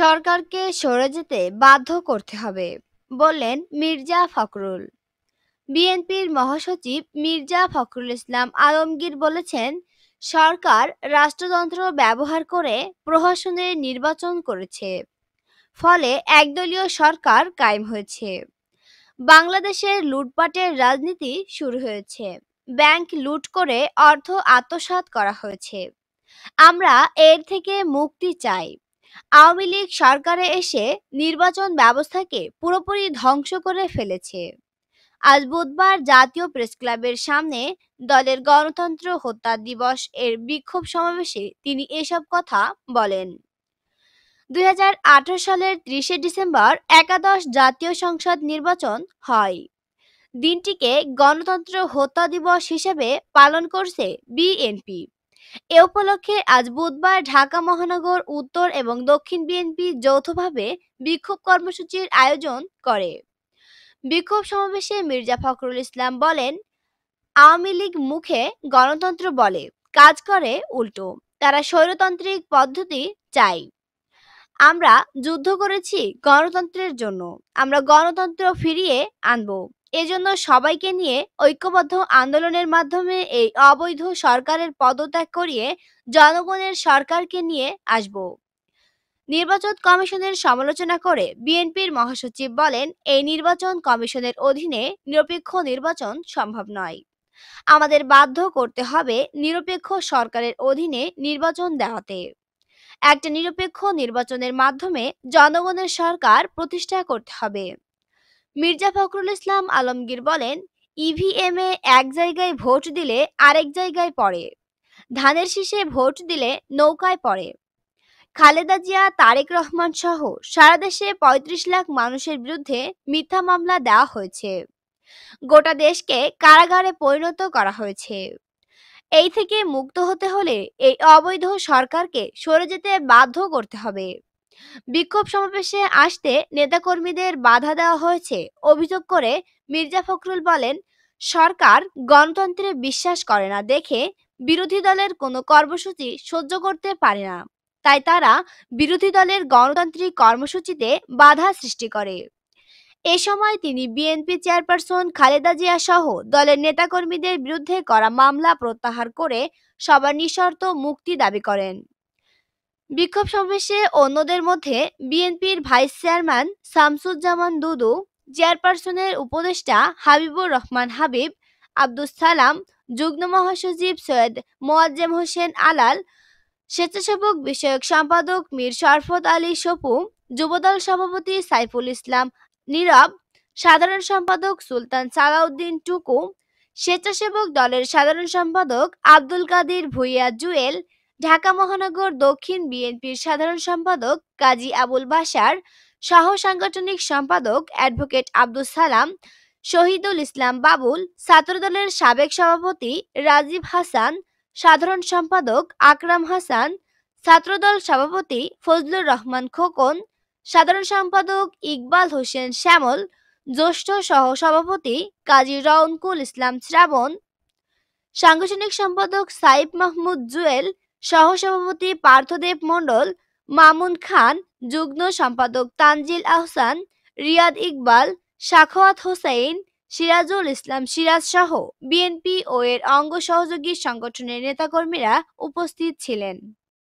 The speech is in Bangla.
সরকারকে সরে যেতে বাধ্য করতে হবে বললেন মির্জা ফখরুল বিএনপির মহাসচিব মির্জা ফখরুল ইসলাম আলমগীর বলেছেন সরকার রাষ্ট্রতন্ত্র ব্যবহার করে প্রহসনের নির্বাচন করেছে ফলে একদলীয় সরকার কায়েম হয়েছে বাংলাদেশের লুটপাটের রাজনীতি শুরু হয়েছে ব্যাংক লুট করে অর্থ আত্মসাত করা হয়েছে আমরা এর থেকে মুক্তি চাই আওয়ামী লীগ সরকারে এসে নির্বাচন ব্যবস্থাকে পুরোপুরি ধ্বংস করে ফেলেছে আজ বুধবার জাতীয় প্রেস ক্লাবের সামনে দলের গণতন্ত্র হত্যা দিবস এর বিক্ষোভ সমাবেশে তিনি এসব কথা বলেন দুই সালের ত্রিশে ডিসেম্বর একাদশ জাতীয় সংসদ নির্বাচন হয় দিনটিকে গণতন্ত্র হত্যা দিবস হিসেবে পালন করছে বিএনপি এ উপলক্ষে আজ বুধবার ঢাকা মহানগর উত্তর এবং দক্ষিণ বিএনপি যৌথভাবে বিক্ষোভ কর্মসূচির আয়োজন করে বিক্ষোভ সমাবেশে মির্জা ফখরুল ইসলাম বলেন আওয়ামী লীগ মুখে গণতন্ত্র বলে কাজ করে উল্টো তারা স্বৈরতান্ত্রিক পদ্ধতি চাই আমরা যুদ্ধ করেছি গণতন্ত্রের জন্য আমরা গণতন্ত্র ফিরিয়ে আনব এজন্য সবাইকে নিয়ে ঐক্যবদ্ধ আন্দোলনের মাধ্যমে এই অবৈধ সরকারের পদত্যাগ করিয়ে জনগণের সরকারকে নিয়ে আসব নির্বাচন কমিশনের সমালোচনা করে বিএনপির মহাসচিব বলেন এই নির্বাচন কমিশনের অধীনে নিরপেক্ষ নির্বাচন সম্ভব নয় আমাদের বাধ্য করতে হবে নিরপেক্ষ সরকারের অধীনে নির্বাচন দেওয়াতে একটা নিরপেক্ষ নির্বাচনের মাধ্যমে জনগণের সরকার প্রতিষ্ঠা করতে হবে মির্জা ফখরুল ইসলাম আলমগীর বলেন ইভিএমে e এক জায়গায় ভোট দিলে আরেক জায়গায় পড়ে ধানের শীষে ভোট দিলে নৌকায় পড়ে খালেদা জিয়া তারেক রহমান সহ সারা দেশে ৩৫ লাখ মানুষের বিরুদ্ধে মিথ্যা মামলা দেওয়া হয়েছে গোটা দেশকে কারাগারে পরিণত করা হয়েছে এই থেকে মুক্ত হতে হলে এই অবৈধ সরকারকে সরে যেতে বাধ্য করতে হবে বিক্ষোভ সমাবেশে আসতে নেতাকর্মীদের বাধা দেওয়া হয়েছে অভিযোগ করে মির্জা ফখরুল বলেন সরকার গণতন্ত্রে বিশ্বাস করে না দেখে বিরোধী দলের কোনো কর্মসূচি সহ্য করতে পারে না তাই তারা বিরোধী দলের গণতান্ত্রিক কর্মসূচিতে বাধা সৃষ্টি করে এ সময় তিনি বিএনপি চেয়ারপারসন খালেদা জিয়া সহ দলের নেতাকর্মীদের বিরুদ্ধে করা মামলা প্রত্যাহার করে সবার নিঃশর্ত মুক্তি দাবি করেন বিক্ষোভ সমাবেশে অন্যদের মধ্যে বিএনপির ভাইস চেয়ারম্যান শামসুজ্জামান দুদু চেয়ারপারসনের উপদেষ্টা হাবিবুর রহমান হাবিব আব্দুস সালাম যুগ্ম মহাসচিব সৈয়দ মোয়াজ্জেম হোসেন আলাল স্বেচ্ছাসেবক বিষয়ক সম্পাদক মীর শরফত আলী সপু যুবদল সভাপতি সাইফুল ইসলাম নীরব সাধারণ সম্পাদক সুলতান সালাউদ্দিন টুকু স্বেচ্ছাসেবক দলের সাধারণ সম্পাদক আব্দুল কাদির ভুইয়া জুয়েল ঢাকা মহানগর দক্ষিণ বিএনপির সাধারণ সম্পাদক কাজী আবুল বাসার সহ সাংগঠনিক সম্পাদক অ্যাডভোকেট আব্দুল সালাম শহীদুল ইসলাম বাবুল ছাত্রদলের সাবেক সভাপতি রাজীব হাসান সাধারণ সম্পাদক আকরাম হাসান ছাত্রদল সভাপতি ফজলুর রহমান খোকন সাধারণ সম্পাদক ইকবাল হোসেন শ্যামল জ্যেষ্ঠ সহ সভাপতি কাজী রওনকুল ইসলাম শ্রাবণ সাংগঠনিক সম্পাদক সাইফ মাহমুদ জুয়েল সহসভাপতি পার্থদেব মণ্ডল মামুন খান যুগ্ম সম্পাদক তানজিল আহসান রিয়াদ ইকবাল সাখোয়াত হোসাইন সিরাজুল ইসলাম সিরাজ সহ বিএনপি ও এর অঙ্গ সহযোগী সংগঠনের নেতাকর্মীরা উপস্থিত ছিলেন